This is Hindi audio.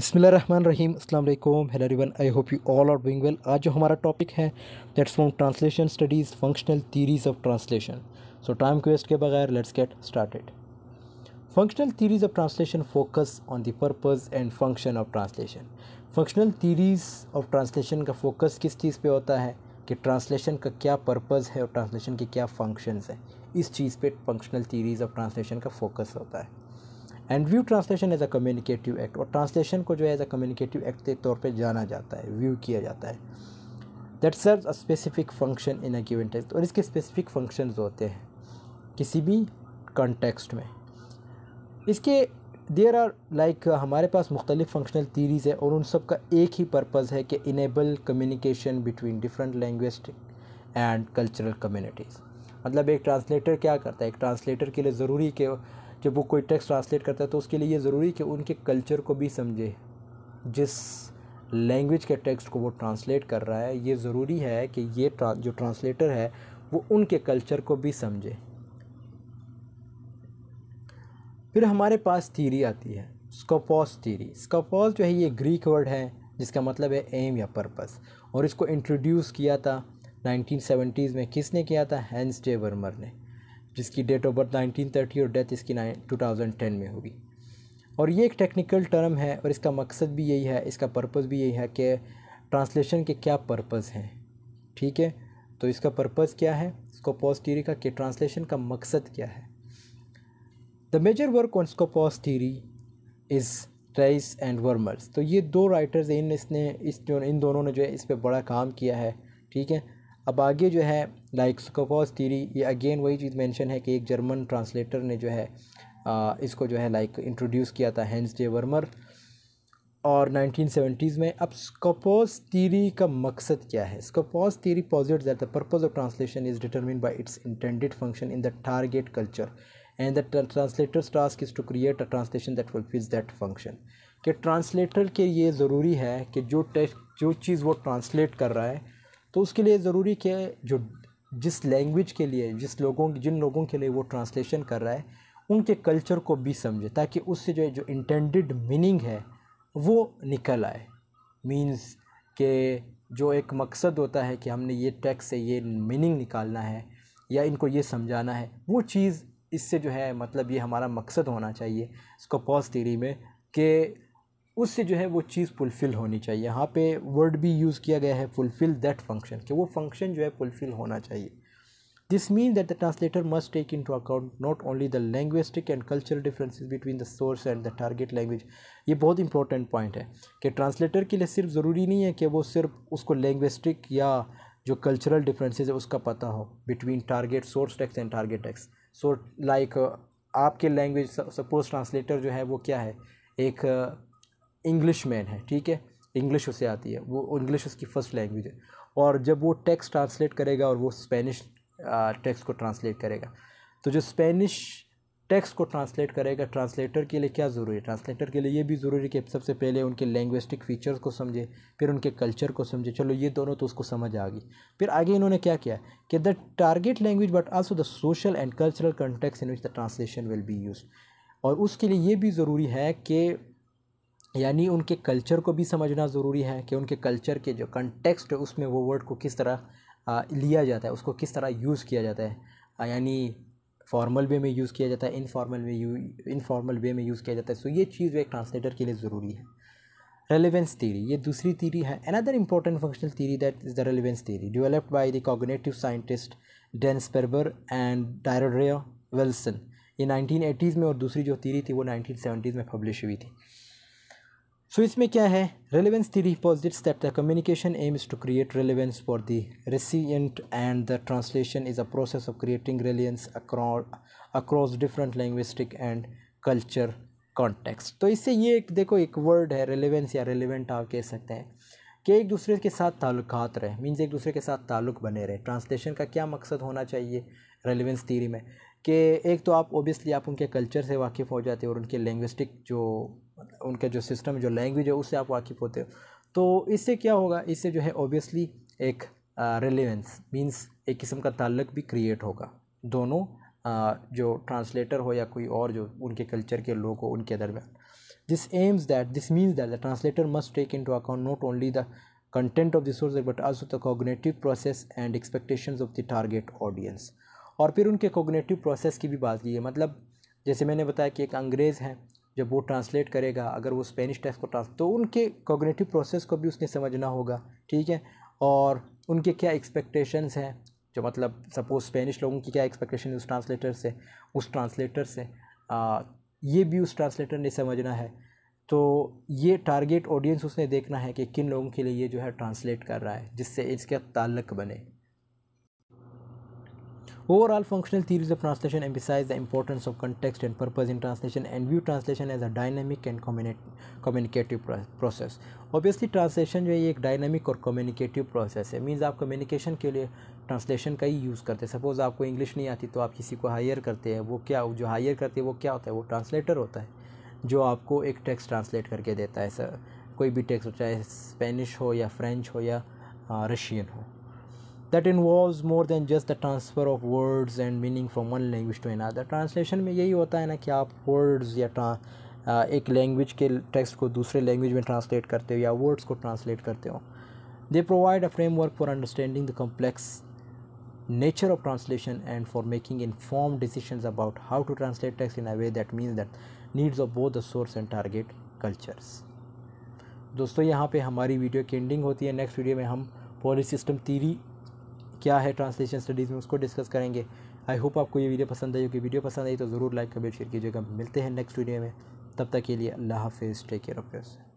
बसमिलकुम hello everyone I hope you all are doing well आज जो हमारा टॉपिक है that's from translation studies functional theories of translation so time क्वेस्ट के बगैर let's get started functional theories of translation focus on the purpose and function of translation functional theories of translation का फोकस किस चीज़ पर होता है कि ट्रांसलेशन का क्या पर्पज़ है और ट्रांसलेशन के क्या फंक्शन हैं इस चीज़ पर फंक्शनल थीरीज ऑफ ट्रांसलेशन का फोकस होता है and view translation as a communicative act और ट्रांसलेशन को जो है एज अ कम्युनिकेटिव एक्ट के तौर पे जाना जाता है व्यू किया जाता है that serve a specific function in a given text और इसके स्पेसिफिक फंक्शंस होते हैं किसी भी कॉन्टेक्स्ट में इसके देर आर लाइक हमारे पास मुख्तलिफ़ फंक्शनल थीरीज़ है और उन सब का एक ही पर्पज़ है कि enable communication between different language and cultural communities मतलब एक ट्रांसलेटर क्या करता है एक ट्रांसलेटर के लिए ज़रूरी कि जब वो कोई टेक्स्ट ट्रांसलेट करता है तो उसके लिए ये ज़रूरी कि उनके कल्चर को भी समझे जिस लैंग्वेज के टेक्स्ट को वो ट्रांसलेट कर रहा है ये ज़रूरी है कि ये ट्रा, जो ट्रांसलेटर है वो उनके कल्चर को भी समझे फिर हमारे पास थीरी आती है स्कोपॉस थीरी स्कोपॉस जो है ये ग्रीक वर्ड है जिसका मतलब है एम या पर्पस और इसको इंट्रोड्यूस किया था 1970s में किसने किया था हैंस जे वर्मर ने जिसकी डेट ऑफ बर्थ थर्टी और डेथ इसकी टू थाउजेंड टेन में होगी और ये एक टेक्निकल टर्म है और इसका मकसद भी यही है इसका पर्पज़ भी यही है कि ट्रांसलेशन के क्या पर्पज़ हैं ठीक है तो इसका पर्पज़ क्या है स्कोपॉस थीरी का कि ट्रांसलेशन का मकसद क्या है the major work on skopos theory is trace and Vermeer's तो ये दो राइटर्स इन इसने इस इन दोनों ने जो है इस पर बड़ा काम किया है ठीक है अब आगे जो है लाइक स्कोपोज थीरी ये अगेन वही चीज़ मेंशन है कि एक जर्मन ट्रांसलेटर ने जो है आ, इसको जो है लाइक इंट्रोड्यूस किया था हैंस जे वर्मर और 1970s में अब स्कोपोज थीरी का मकसद क्या है skopos theory posit that the purpose of translation is determine by its intended function in the target culture and the translator's task is to create a translation that fulfils that function कि ट्रांसलेटर के लिए ज़रूरी है कि जो टेस्ट जो चीज़ वो ट्रांसलेट कर रहा है तो उसके लिए ज़रूरी कि जो जिस लैंग्वेज के लिए जिस लोगों जिन लोगों के लिए वो ट्रांसलेशन कर रहा है उनके कल्चर को भी समझे ताकि उससे जो है जो इंटेंडेड मीनिंग है वो निकल आए मीन्स के जो एक मकसद होता है कि हमने ये टैक्स से ये मीनिंग निकालना है या इनको ये समझाना है वो चीज़ इससे जो है मतलब ये हमारा मकसद होना चाहिए इसको पॉज थीरी में कि उससे जो है वो चीज़ फुलफ़िल होनी चाहिए यहाँ पे वर्ड भी यूज़ किया गया है फुलफ़िल दैट फंक्शन कि वो फंक्शन जो है फुलफ़िल होना चाहिए this mean that the translator must take into account not only the linguistic and cultural differences between the source and the target language ये बहुत इंपॉर्टेंट पॉइंट है कि ट्रांसलेटर के लिए सिर्फ ज़रूरी नहीं है कि वो सिर्फ उसको लैंग्वेस्टिक या जो कल्चरल डिफरेंसेज है उसका पता हो between target source text and target text so like आपके लैंग्वेज सपोज ट्रांसलेटर जो है वो क्या है एक इंग्लिश मैन है ठीक है इंग्लिश उसे आती है वो इंग्लिश उसकी फ़र्स्ट लैंग्वेज है और जब वो टेक्स्ट ट्रांसलेट करेगा और वो स्पेनिश टेक्स्ट को ट्रांसलेट करेगा तो जो स्पेनिश टेक्स्ट को ट्रांसलेट करेगा ट्रांसलेटर के लिए क्या ज़रूरी है ट्रांसलेटर के लिए ये भी ज़रूरी है कि सबसे पहले उनके लैंग्विस्टिक फ़ीचर्स को समझे फिर उनके कल्चर को समझे चलो ये दोनों तो उसको समझ आ गई फिर आगे इन्होंने क्या किया कि the target language but also the social and cultural context in which the translation will be use और उसके लिए ये भी ज़रूरी है कि यानी उनके कल्चर को भी समझना ज़रूरी है कि उनके कल्चर के जो कंटेक्स्ट है उसमें वो वर्ड को किस तरह लिया जाता है उसको किस तरह यूज़ किया जाता है यानी फॉर्मल वे में यूज़ किया जाता है इनफॉर्मल वे इनफॉर्मल वे में यूज़ किया जाता है सो ये चीज़ एक ट्रांसलेटर के लिए ज़रूरी है रेलिवेंस थीरी ये दूसरी थीरी है another important functional theory that is the relevance theory developed by the cognitive scientist Dan Sperber and Deirdre Wilson ये एटीज़ में और दूसरी जो थीरी थी वो सेवेंटीज़ में पब्लिश हुई थी सो इसमें क्या है relevance theory posits that the communication aims to create relevance for the recipient and the translation is a process of creating relevance across different linguistic and culture contexts तो इससे ये एक देखो एक वर्ड है रेलिवेंस या रेलिवेंट आप कह सकते हैं कि एक दूसरे के साथ ताल्लुकात रहे मीन्स एक दूसरे के साथ ताल्लुक बने रहे ट्रांसलेशन का क्या मकसद होना चाहिए रेलिवेंस थीरी में कि एक तो आप ओबियसली आप उनके कल्चर से वाकिफ़ हो जाते हो और उनके लैंग्विस्टिक जो उनके जो सिस्टम जो लैंग्वेज है उससे आप वाकिफ़ होते हो तो इससे क्या होगा इससे जो है ओबियसली एक रिलेवेंस मीन्स एक किस्म का ताल्लक भी क्रिएट होगा दोनों आ, जो ट्रांसलेटर हो या कोई और जो उनके कल्चर के लोग हो उनके दरमियान this aims that this means that the translator must take into account not only the content of the source but also the cognitive process and expectations of the target audience और फिर उनके कोगनेटिव प्रोसेस की भी बात की है मतलब जैसे मैंने बताया कि एक अंग्रेज़ हैं जब वो ट्रांसलेट करेगा अगर वो स्पेनिश टेक्स्ट को ट्रांस तो उनके कोगनेटिव प्रोसेस को भी उसने समझना होगा ठीक है और उनके क्या एक्सपेक्टेशंस हैं जो मतलब सपोज स्पेनिश लोगों की क्या एक्सपेक्टेशन है उस ट्रांसलेटर से उस ट्रांसलेटर से आ, ये भी उस ट्रांसलेटर ने समझना है तो ये टारगेट ऑडियंस उसने देखना है कि किन लोगों के लिए ये जो है ट्रांसलेट कर रहा है जिससे इसका ताल्लक बने Overall, functional theories of translation emphasize the importance of context and purpose in translation and view translation as a dynamic and communicative process. Obviously translation जो है ये एक डायनामिक और कम्युनिकेटिव प्रोसेस है मीन्स आप कम्युनिकेशन के लिए ट्रांसलेशन का ही यूज़ करते हैं सपोज़ आपको इंग्लिश नहीं आती तो आप किसी को हायर करते हैं वो क्या जो हायर करते हैं वो क्या होता है वो ट्रांसलेटर होता है जो आपको एक टेक्स्ट ट्रांसलेट करके देता है सर कोई भी टेक्स्ट हो चाहे स्पेनिश हो या फ्रेंच हो या रशियन हो that involves more than just the transfer of words and meaning from one language to another translation में यही होता है ना कि आप words या आ, uh, एक language के text को दूसरे language में translate करते हो या words को translate करते हो they provide a framework for understanding They provide a framework for understanding the complex nature of translation and for making informed decisions about how to translate text in a way that means that needs of both the source and target cultures दोस्तों यहाँ पे हमारी वीडियो की एंडिंग होती है नेक्स्ट वीडियो में हम पॉलिस सिस्टम थीरी क्या है ट्रांसलेशन स्टडीज़ में उसको डिस्कस करेंगे आई होप आपको ये वीडियो पसंद आई होगी वीडियो पसंद आई तो ज़रूर लाइक कमेंट शेयर कीजिएगा मिलते हैं नेक्स्ट वीडियो में तब तक के लिए अल्लाह हाफिज़ टेक केयर ऑफ योर